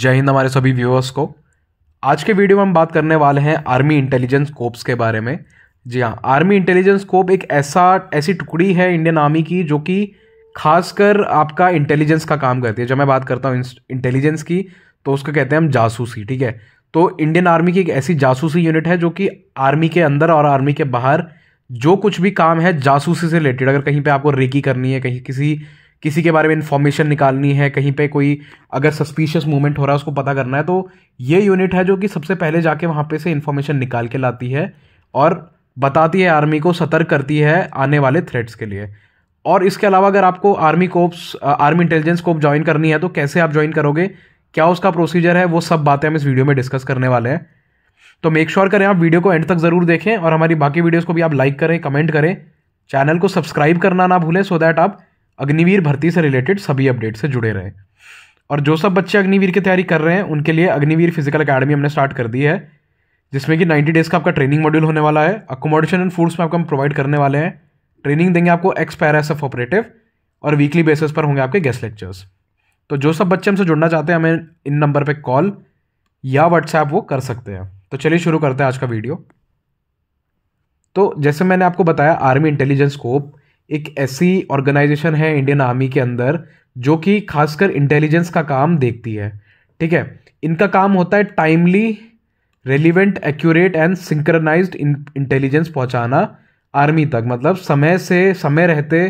जय हिंद हमारे सभी व्यूअर्स को आज के वीडियो में हम बात करने वाले हैं आर्मी इंटेलिजेंस कोप्स के बारे में जी हाँ आर्मी इंटेलिजेंस कोप एक ऐसा ऐसी टुकड़ी है इंडियन आर्मी की जो कि खासकर आपका इंटेलिजेंस का काम करती है जब मैं बात करता हूँ इंटेलिजेंस की तो उसको कहते हैं हम जासूसी ठीक है तो इंडियन आर्मी की एक ऐसी जासूसी यूनिट है जो कि आर्मी के अंदर और आर्मी के बाहर जो कुछ भी काम है जासूसी से रिलेटेड अगर कहीं पे आपको रेकी करनी है कहीं किसी किसी के बारे में इन्फॉर्मेशन निकालनी है कहीं पे कोई अगर सस्पिशियस मूवमेंट हो रहा है उसको पता करना है तो ये यूनिट है जो कि सबसे पहले जाके वहाँ पे से इन्फॉर्मेशन निकाल के लाती है और बताती है आर्मी को सतर्क करती है आने वाले थ्रेट्स के लिए और इसके अलावा अगर आपको army corps army intelligence corps join करनी है तो कैसे आप ज्वाइन करोगे क्या उसका प्रोसीजर है वो सब बातें हम इस वीडियो में डिस्कस करने वाले हैं तो मेक श्योर sure करें आप वीडियो को एंड तक ज़रूर देखें और हमारी बाकी वीडियोज़ को भी आप लाइक करें कमेंट करें चैनल को सब्सक्राइब करना ना भूलें सो दैट आप अग्निवीर भर्ती से रिलेटेड सभी अपडेट से जुड़े रहें और जो सब बच्चे अग्निवीर की तैयारी कर रहे हैं उनके लिए अग्निवीर फिजिकल अकेडमी हमने स्टार्ट कर दी है जिसमें कि 90 डेज़ का आपका ट्रेनिंग मॉड्यूल होने वाला है अकोमोडेशन एंड फूड्स में आपको हम प्रोवाइड करने वाले हैं ट्रेनिंग देंगे आपको एक्स एफ ऑपरेटिव और वीकली बेसिस पर होंगे आपके गेस्ट लेक्चर्स तो जो सब बच्चे हमसे जुड़ना चाहते हैं हमें इन नंबर पर कॉल या व्हाट्सएप वो कर सकते हैं तो चलिए शुरू करते हैं आज का वीडियो तो जैसे मैंने आपको बताया आर्मी इंटेलिजेंस स्कोप एक ऐसी ऑर्गेनाइजेशन है इंडियन आर्मी के अंदर जो कि खासकर इंटेलिजेंस का काम देखती है ठीक है इनका काम होता है timely relevant accurate and synchronized intelligence पहुंचाना आर्मी तक मतलब समय से समय रहते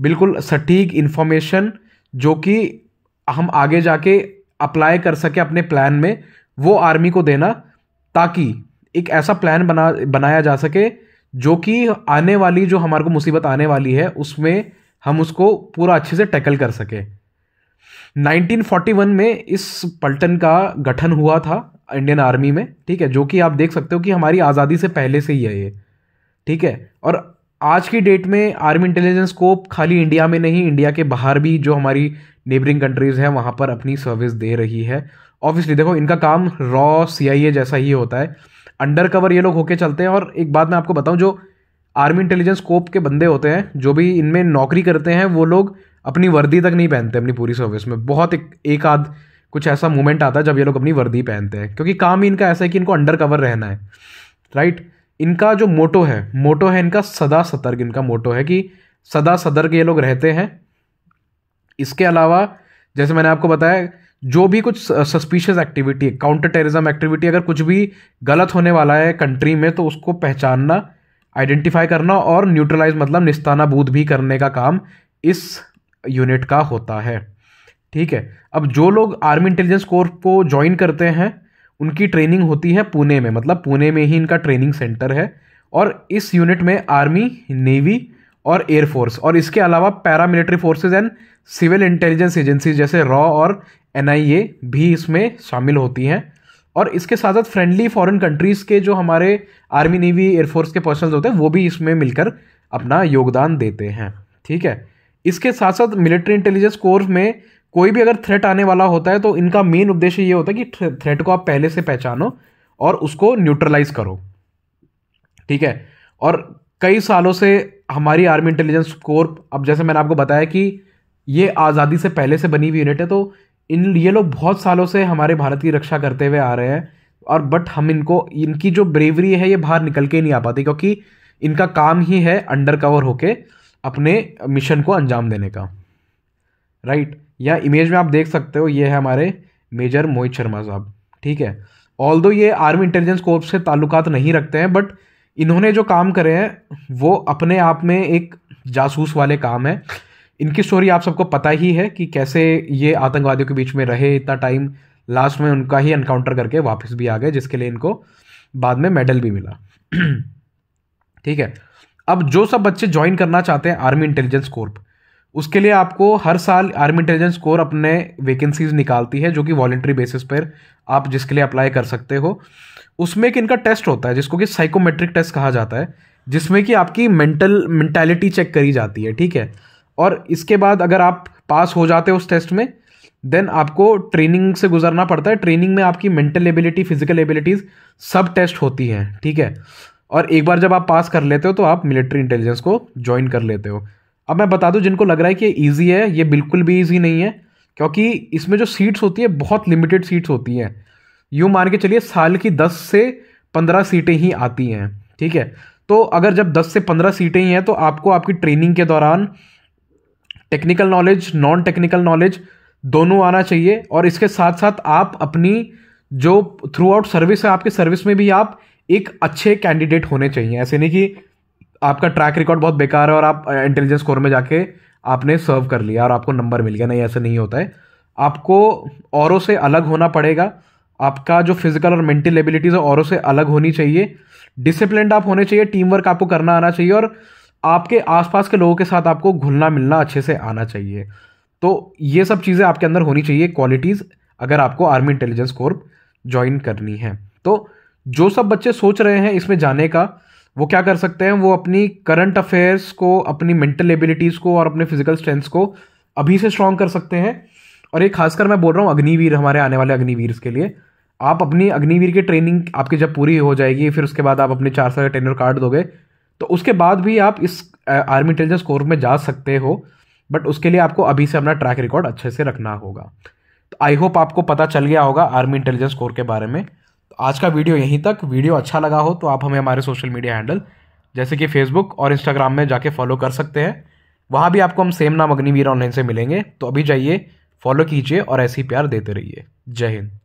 बिल्कुल सटीक इन्फॉर्मेशन जो कि हम आगे जाके अप्लाई कर सके अपने प्लान में वो आर्मी को देना ताकि एक ऐसा प्लान बना बनाया जा सके जो कि आने वाली जो हमारे को मुसीबत आने वाली है उसमें हम उसको पूरा अच्छे से टैकल कर सके 1941 में इस पलटन का गठन हुआ था इंडियन आर्मी में ठीक है जो कि आप देख सकते हो कि हमारी आज़ादी से पहले से ही है ये ठीक है और आज की डेट में आर्मी इंटेलिजेंस को खाली इंडिया में नहीं इंडिया के बाहर भी जो हमारी नेबरिंग कंट्रीज हैं वहाँ पर अपनी सर्विस दे रही है ऑब्वियसली देखो इनका काम रॉ सी जैसा ही होता है अंडर कवर ये लोग होके चलते हैं और एक बात मैं आपको बताऊं जो आर्मी इंटेलिजेंस कोप के बंदे होते हैं जो भी इनमें नौकरी करते हैं वो लोग अपनी वर्दी तक नहीं पहनते अपनी पूरी सर्विस में बहुत एक एक आध कुछ ऐसा मोमेंट आता है जब ये लोग अपनी वर्दी पहनते हैं क्योंकि काम ही इनका ऐसा है कि इनको अंडर कवर रहना है राइट इनका जो मोटो है मोटो है इनका सदा सतर्क इनका मोटो है कि सदा सतर्क ये लोग रहते हैं इसके अलावा जैसे मैंने आपको बताया जो भी कुछ सस्पिशियस एक्टिविटी है काउंटर टेररिज्म एक्टिविटी अगर कुछ भी गलत होने वाला है कंट्री में तो उसको पहचानना आइडेंटिफाई करना और न्यूट्रलाइज मतलब निस्ताना बूद भी करने का काम इस यूनिट का होता है ठीक है अब जो लोग आर्मी इंटेलिजेंस कोर को ज्वाइन करते हैं उनकी ट्रेनिंग होती है पुणे में मतलब पुणे में ही इनका ट्रेनिंग सेंटर है और इस यूनिट में आर्मी नेवी और एयरफोर्स और इसके अलावा paramilitary forces and civil intelligence agencies जैसे रॉ और एन भी इसमें शामिल होती हैं और इसके साथ साथ फ्रेंडली फॉरेन कंट्रीज़ के जो हमारे आर्मी नेवी एयरफोर्स के पर्सनल होते हैं वो भी इसमें मिलकर अपना योगदान देते हैं ठीक है इसके साथ साथ मिलिट्री इंटेलिजेंस कोर्स में कोई भी अगर थ्रेट आने वाला होता है तो इनका मेन उद्देश्य ये होता है कि थ्रेट को आप पहले से पहचानो और उसको न्यूट्रलाइज करो ठीक है और कई सालों से हमारी आर्मी इंटेलिजेंस कोर अब जैसे मैंने आपको बताया कि ये आज़ादी से पहले से बनी हुई यूनिट है तो इन ये लोग बहुत सालों से हमारे भारत की रक्षा करते हुए आ रहे हैं और बट हम इनको इनकी जो ब्रेवरी है ये बाहर निकल के नहीं आ पाती क्योंकि इनका काम ही है अंडर कवर होके अपने मिशन को अंजाम देने का राइट या इमेज में आप देख सकते हो ये है हमारे मेजर मोहित शर्मा साहब ठीक है ऑल दो ये आर्मी इंटेलिजेंस कोर्प से ताल्लुकात नहीं रखते हैं बट इन्होंने जो काम करे हैं वो अपने आप में एक जासूस वाले काम है इनकी स्टोरी आप सबको पता ही है कि कैसे ये आतंकवादियों के बीच में रहे इतना टाइम लास्ट में उनका ही इनकाउंटर करके वापस भी आ गए जिसके लिए इनको बाद में मेडल भी मिला ठीक है अब जो सब बच्चे ज्वाइन करना चाहते हैं आर्मी इंटेलिजेंस कोर्प उसके लिए आपको हर साल आर्मी इंटेलिजेंस कोर अपने वैकेंसीज निकालती है जो कि वॉलेंट्री बेसिस पर आप जिसके लिए अप्लाई कर सकते हो उसमें एक इनका टेस्ट होता है जिसको कि साइकोमेट्रिक टेस्ट कहा जाता है जिसमें कि आपकी मेंटल मेंटालिटी चेक करी जाती है ठीक है और इसके बाद अगर आप पास हो जाते हो उस टेस्ट में देन आपको ट्रेनिंग से गुजरना पड़ता है ट्रेनिंग में आपकी मेंटल एबिलिटी फिजिकल एबिलिटीज़ सब टेस्ट होती हैं ठीक है और एक बार जब आप पास कर लेते हो तो आप मिलिट्री इंटेलिजेंस को ज्वाइन कर लेते हो अब मैं बता दूं जिनको लग रहा है कि ईजी है ये बिल्कुल भी ईजी नहीं है क्योंकि इसमें जो सीट्स होती है बहुत लिमिटेड सीट्स होती हैं यूँ मान के चलिए साल की दस से पंद्रह सीटें ही आती हैं ठीक है तो अगर जब दस से पंद्रह सीटें ही हैं तो आपको आपकी ट्रेनिंग के दौरान technical knowledge non technical knowledge दोनों आना चाहिए और इसके साथ साथ आप अपनी जो थ्रू आउट सर्विस है आपकी सर्विस में भी आप एक अच्छे कैंडिडेट होने चाहिए ऐसे नहीं कि आपका ट्रैक रिकॉर्ड बहुत बेकार है और आप इंटेलिजेंस कोर में जाके आपने सर्व कर लिया और आपको नंबर मिल गया नहीं ऐसे नहीं होता है आपको औरों से अलग होना पड़ेगा आपका जो फिजिकल और मेंटल एबिलिटीज़ है औरों से अलग होनी चाहिए डिसिप्लिन आप होने चाहिए टीम वर्क आपको करना आना चाहिए और आपके आसपास के लोगों के साथ आपको घुलना मिलना अच्छे से आना चाहिए तो ये सब चीज़ें आपके अंदर होनी चाहिए क्वालिटीज़ अगर आपको आर्मी इंटेलिजेंस कोर ज्वाइन करनी है तो जो सब बच्चे सोच रहे हैं इसमें जाने का वो क्या कर सकते हैं वो अपनी करंट अफेयर्स को अपनी मेंटल एबिलिटीज़ को और अपने फिजिकल स्ट्रेंथ्स को अभी से स्ट्रांग कर सकते हैं और ये खासकर मैं बोल रहा हूँ अग्निवीर हमारे आने वाले अग्निवीर के लिए आप अपनी अग्निवीर की ट्रेनिंग आपकी जब पूरी हो जाएगी फिर उसके बाद आप अपने चार साल का टेनर कार्ड दोगे तो उसके बाद भी आप इस आर्मी इंटेलिजेंस कोर में जा सकते हो बट उसके लिए आपको अभी से अपना ट्रैक रिकॉर्ड अच्छे से रखना होगा तो आई होप आपको पता चल गया होगा आर्मी इंटेलिजेंस कोर के बारे में आज का वीडियो यहीं तक वीडियो अच्छा लगा हो तो आप हमें हमारे सोशल मीडिया हैंडल जैसे कि फेसबुक और इंस्टाग्राम में जाके फॉलो कर सकते हैं वहाँ भी आपको हम सेम नाम अग्निवीर ऑनलाइन से मिलेंगे तो अभी जाइए फॉलो कीजिए और ऐसे ही प्यार देते रहिए जय हिंद